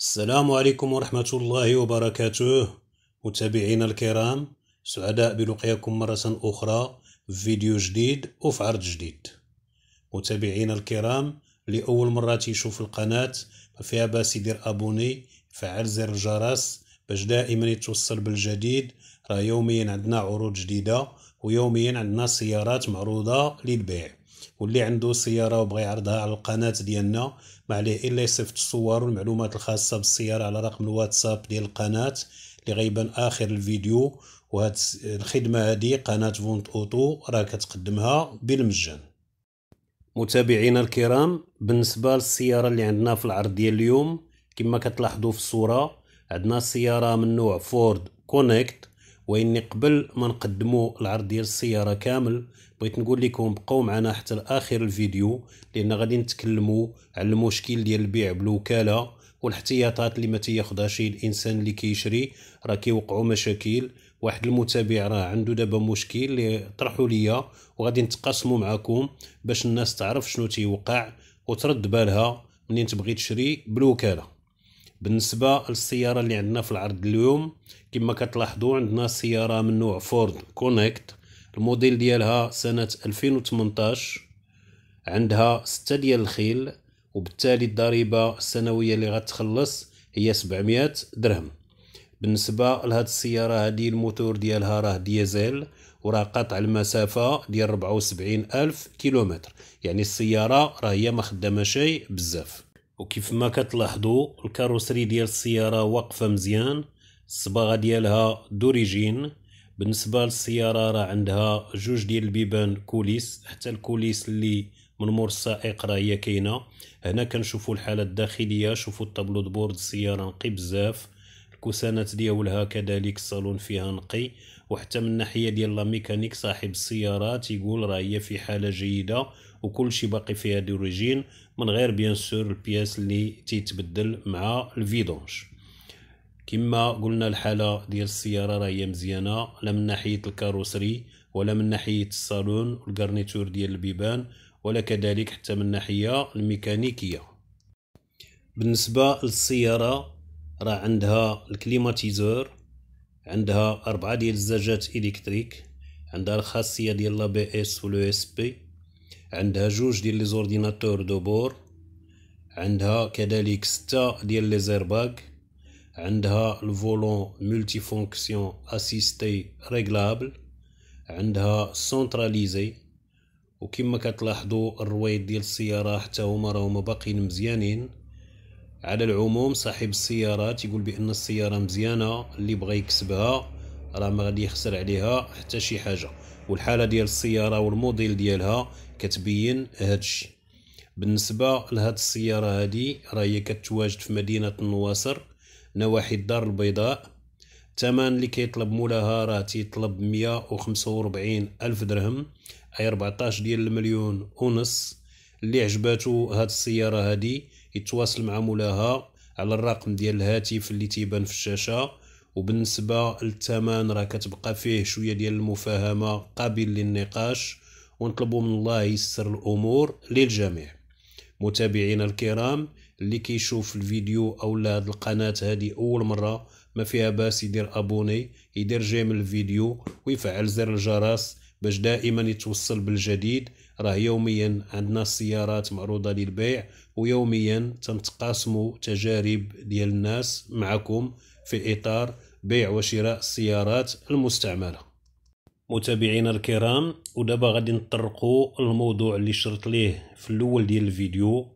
السلام عليكم ورحمة الله وبركاته متابعينا الكرام سعداء بلقياكم مرة أخرى في فيديو جديد وفي عرض جديد متابعينا الكرام لأول مرة تشوف القناة فيها باس يدير أبوني فعل زر الجرس باش دائما يتوصل بالجديد راه يوميا عندنا عروض جديدة ويوميا عندنا سيارات معروضة للبيع واللي عنده سياره وبغى يعرضها على القناه ديالنا ما عليه الا يصيفط الصور والمعلومات الخاصه بالسياره على رقم الواتساب ديال القناه اللي غيبان اخر الفيديو وهاد الخدمه هذه قناه فونت اوتو راه كتقدمها بالمجان متابعينا الكرام بالنسبه للسياره اللي عندنا في العرض ديال اليوم كما كتلاحظوا في الصوره عندنا سياره من نوع فورد كونيكت واني قبل ما نقدموا العرض ديال السياره كامل بغيت نقول لكم بقاو معنا حتى لاخر الفيديو لان غادي نتكلموا على المشكل ديال البيع بالوكاله والاحتياطات اللي ما تياخذهاش الانسان اللي كيشري راه كيوقعوا مشاكل واحد المتابع راه عنده دابا مشكل اللي طرحوا ليا وغادي نتقاسموا معكم باش الناس تعرف شنو تيوقع وترد بالها منين تبغي تشري بالوكاله بالنسبه للسياره اللي عندنا في العرض اليوم كما كتلاحظوا عندنا سياره من نوع فورد كونيكت الموديل ديالها سنه 2018 عندها ستة ديال الخيل وبالتالي الضريبه السنويه اللي غتخلص هي 700 درهم بالنسبه لهاد السياره هادي الموتور ديالها راه ديزل وراه قطع المسافه ديال 74 الف كيلومتر يعني السياره راه هي ما خدامه شيء بزاف وكيف ما كتلاحظوا الكاروسري ديال السيارة واقفة مزيان الصباغة ديالها دوريجين بالنسبة للسيارة راه عندها جوج ديال البيبان كوليس حتى الكوليس اللي من مور السائق راه هي كاينة هنا كنشوفوا الحالة الداخلية شوفوا الطابلو دبورد السيارة نقي بزاف الكوسانات ديالها كذلك الصالون فيها نقي وحتى من الناحيه ديال لا ميكانيك صاحب السيارات يقول راه هي في حاله جيده وكل شيء باقي فيها دوريجين من غير بيان سور البياس اللي تيتبدل مع الفيدونج كما قلنا الحاله ديال السياره راه هي مزيانه لا من ناحيه الكاروسري ولا من ناحيه الصالون والكارنيتور ديال البيبان ولا كذلك حتى من الناحيه الميكانيكيه بالنسبه للسياره راه عندها الكليماتيزور عندها أربعة ديال الزجاجات إلكتريك عندها الخاصية ديال لا بي اس و لو اس بي عندها جوج ديال لي زورديناتور دو بور عندها كذلك ستة ديال لي زيرباك عندها الفولون مولتي فونكسيون اسيستي ريغلابل عندها سونتراليزي وكما كتلاحظوا الرويد ديال السياره حتى هما راهما باقيين مزيانين على العموم صاحب السيارات يقول بان السياره مزيانه اللي بغى يكسبها راه ما غادي يخسر عليها حتى شي حاجه والحاله ديال السياره والموديل ديالها كتبين هادشي بالنسبه لهاد السياره هادي راه هي كتواجد في مدينه النواصر نواحي الدار البيضاء الثمن اللي كيطلب مولاها راه تيطلب 145 الف درهم اي 14 ديال المليون ونص اللي عجباتو هاد السياره هادي يتواصل مع مولاها على الرقم ديال الهاتف اللي تيبان في الشاشه وبالنسبه للثمن راه كتبقى فيه شويه ديال المفاهمه قابل للنقاش ونطلبوا من الله يسر الامور للجميع متابعينا الكرام اللي كيشوف الفيديو او هاد القناه هذه اول مره ما فيها باس يدير ابوني يدير جيم الفيديو ويفعل زر الجرس باش دائما يتوصل بالجديد راه يوميا عندنا السيارات معروضه للبيع ويوميا تنتقاسموا تجارب ديال الناس معكم في اطار بيع وشراء السيارات المستعمله متابعينا الكرام ودابا غادي نطرقوا الموضوع اللي شرط ليه في الاول ديال الفيديو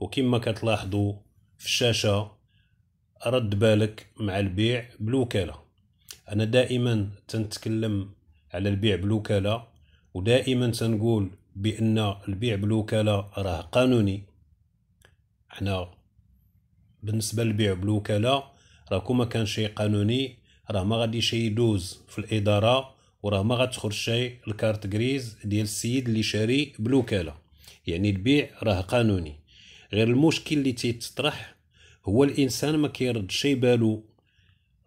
وكما كتلاحظوا في الشاشه رد بالك مع البيع بالوكاله انا دائما تنتكلم على البيع بالوكاله ودائما تنقول بان البيع بالوكاله راه قانوني حنا بالنسبه للبيع بالوكاله راه كما كان شيء قانوني راه ما غادي شيء يدوز في الاداره وراه ما غتخرج شيء الكارت غريز ديال السيد اللي شاري بالوكاله يعني البيع راه قانوني غير المشكل اللي تيتطرح هو الانسان ما كيرد شي بالو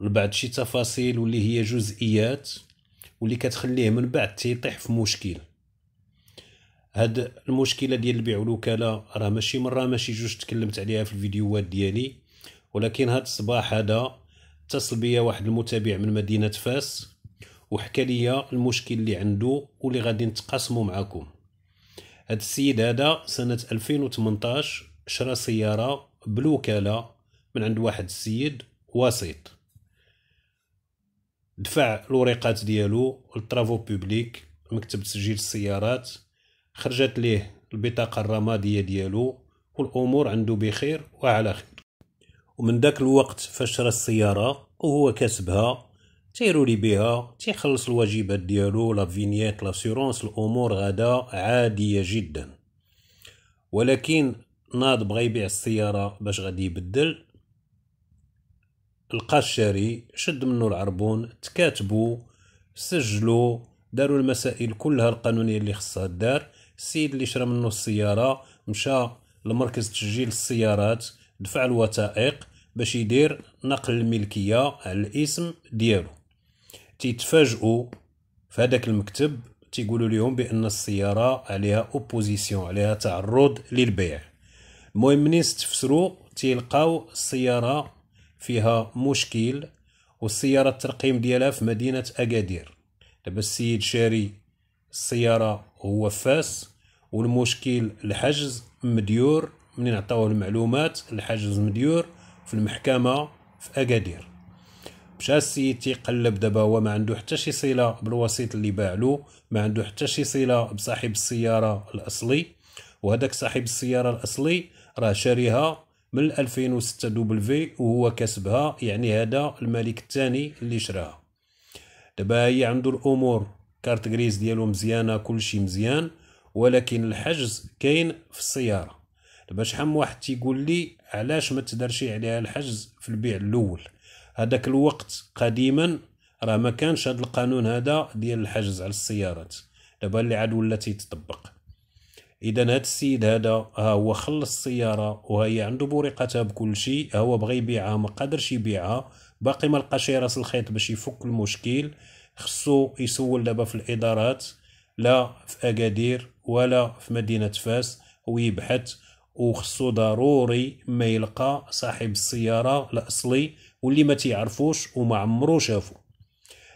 لبعض شي تفاصيل واللي هي جزئيات واللي كتخليه من بعد تيطيح في مشكل هاد المشكله ديال البيع والوكاله راه ماشي مره ماشي جوج تكلمت عليها في الفيديوهات ديالي ولكن هاد الصباح هذا اتصل بيا واحد المتابع من مدينه فاس وحكى لي المشكل اللي عنده واللي غادي نتقاسمو معكم هاد السيد هذا سنه 2018 شرا سياره بالوكاله من عند واحد السيد وسيط دفع الوريقات ديالو للترافو بوبليك مكتب تسجيل السيارات خرجت ليه البطاقة الرمادية ديالو والأمور عنده بخير وعلى خير ومن داك الوقت فاش شرا السيارة وهو كسبها تيرولي بها تيخلص الواجبات ديالو لا فينيت لاسيرونس الأمور غدا عادية جدا ولكن ناض بغا يبيع السيارة باش غادي يبدل لقى الشاري شد منه العربون تكاتبوا سجلوا داروا المسائل كلها القانونيه اللي خصها الدار السيد اللي شرى منه السياره مشى لمركز تسجيل السيارات دفع الوثائق باش يدير نقل الملكيه على الاسم ديالو تيتفاجئوا في هذاك المكتب تيقولوا لهم بان السياره عليها اوبوزيسيون عليها تعرض للبيع المهم منين استفسروا تيلقاو السياره فيها مشكل والسيارة الترقيم ديالها في مدينة أكادير دابا السيد شاري السيارة هو فاس والمشكل الحجز مديور منين عطاوه المعلومات الحجز مديور في المحكمة في أكادير مشى السيد تيقلب دابا هو ما عنده حتى شي صلة بالوسيط اللي باعلو ما عنده حتى شي صلة بصاحب السيارة الأصلي وهداك صاحب السيارة الأصلي راه شاريها من 2006 دوبل في وهو كسبها يعني هذا الملك الثاني اللي شراها دابا هي عنده الامور كارت غريز ديالو مزيانه كلشي مزيان ولكن الحجز كاين في السياره دابا شحال من واحد تيقول لي علاش ما تدرش عليها الحجز في البيع الاول هذاك الوقت قديما راه ما كانش هذا القانون هذا ديال الحجز على السيارات دابا اللي عاد ولا تيتطبق اذا هاد السيد هذا ها هو خلص السياره وهي عنده بورقتها بكل شيء هو بغى يبيعها ما قادرش يبيعها باقي ما لقاش راس الخيط باش يفك المشكل خصو يسول دابا في الادارات لا في اكادير ولا في مدينه فاس ويبحث وخصو ضروري ما يلقى صاحب السياره الاصلي واللي ما تيعرفوش وما عمرو شافو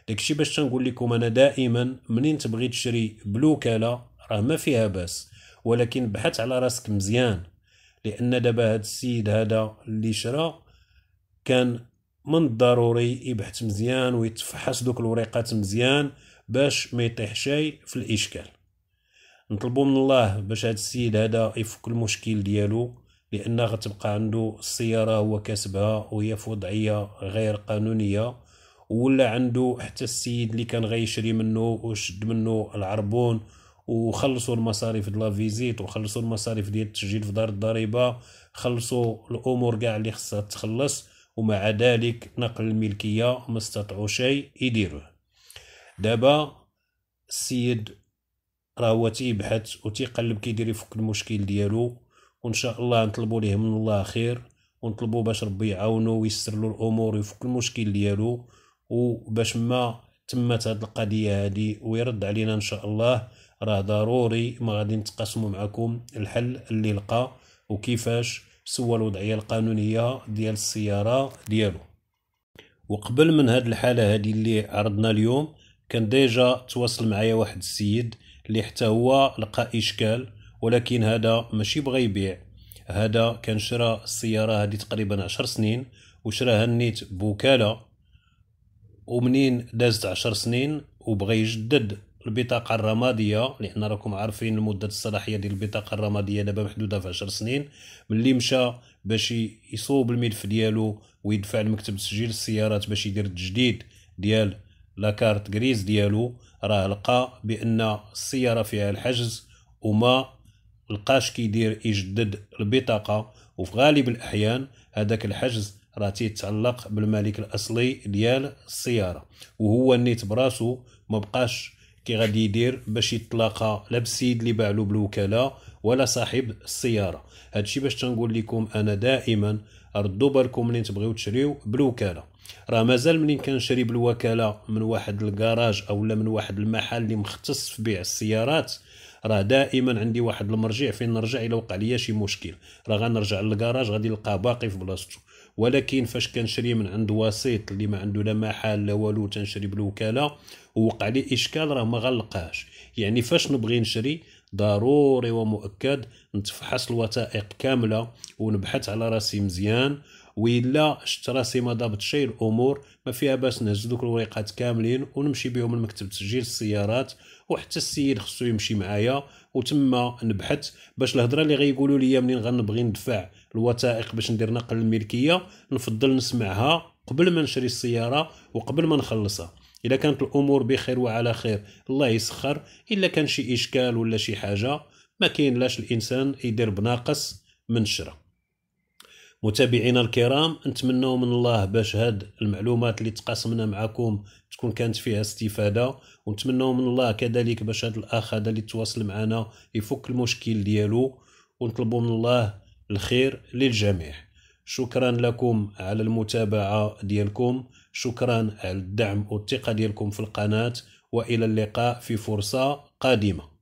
داكشي باش تنقول لكم انا دائما منين تبغي تشري بلوكاله راه ما فيها باس ولكن بحث على راسك مزيان لان دابا هذا السيد هذا اللي شرا كان من الضروري يبحث مزيان ويتفحص دوك الوريقات مزيان باش ما يطيح شيء في الاشكال نطلبوا من الله باش هذا السيد هذا يفك المشكل ديالو لان غتبقى عنده السياره هو كاسبها وهي في وضعيه غير قانونيه ولا عنده حتى السيد اللي كان غيشري منه وشد منه العربون وخلصوا المصاريف ديال لافيزيت وخلصوا المصاريف ديال التسجيل في دار الضريبه خلصوا الامور كاع اللي خصها تخلص ومع ذلك نقل الملكيه ما استطاعوا شيء يديروه دابا السيد راه هو تيبحث وتيقلب كيدير يفك المشكل ديالو وان شاء الله نطلبوا ليه من الله خير ونطلبوا باش ربي يعاونو ويسر له الامور ويفك المشكل ديالو وباش ما تمت هاد القضيه هادي ويرد علينا ان شاء الله راه ضروري ما غادي نتقاسموا معكم الحل اللي لقى وكيفاش سوى الوضعيه القانونيه ديال السياره ديالو وقبل من هاد الحاله هادي اللي عرضنا اليوم كان ديجا تواصل معايا واحد السيد اللي حتى هو لقى اشكال ولكن هذا ماشي بغى يبيع هذا كان شرا السياره هذه تقريبا عشر سنين وشراها نيت بوكاله ومنين دازت عشر سنين وبغى يجدد البطاقه الرماديه لان راكم عارفين مده الصلاحيه ديال البطاقه الرماديه دابا محدوده في 10 سنين ملي مشى باش يصوب الملف ديالو ويدفع لمكتب تسجيل السيارات باش يدير التجديد ديال لاكارت غريز ديالو راه لقى بان السياره فيها الحجز وما لقاش كيدير يجدد البطاقه وفي غالب الاحيان هذاك الحجز راه تيتعلق بالمالك الاصلي ديال السياره وهو نيت براسو ما بقاش كي غادي يدير باش يتلاقى لا بالسيد اللي باع له بالوكاله ولا صاحب السياره هادشي باش تنقول لكم انا دائما ردوا بالكم منين تبغيو تشريو بالوكاله راه مازال منين كنشري بالوكاله من واحد الكراج اولا من واحد المحل اللي مختص في بيع السيارات راه دائما عندي واحد المرجع فين نرجع الا وقع ليا شي مشكل راه غنرجع للكراج غادي نلقاه باقي في بلاصتو ولكن فاش كنشري من عند وسيط اللي ما عنده لا محل لا والو تنشري بالوكاله ووقع لي اشكال راه ما غنلقاش يعني فاش نبغي نشري ضروري ومؤكد نتفحص الوثائق كامله ونبحث على راسي مزيان وإلا شت راسي ما ضابط شي الامور ما فيها باس نهز دوك الوريقات كاملين ونمشي بهم لمكتب تسجيل السيارات وحتى السيد خصو يمشي معايا وتما نبحث باش الهضره اللي غيقولوا لي منين غنبغي ندفع الوثائق باش ندير نقل الملكيه نفضل نسمعها قبل ما نشري السياره وقبل ما نخلصها الا كانت الامور بخير وعلى خير الله يسخر الا كان شي اشكال ولا شي حاجه ما كاين لاش الانسان يدير بناقص من الشرا متابعينا الكرام نتمنوا من الله باش هاد المعلومات اللي تقاسمنا معكم تكون كانت فيها استفاده ونتمنوا من الله كذلك باش هاد الاخ هذا اللي تواصل معنا يفك المشكل ديالو ونطلبوا من الله الخير للجميع شكرا لكم على المتابعه ديالكم شكرا على الدعم والثقه ديالكم في القناه والى اللقاء في فرصه قادمه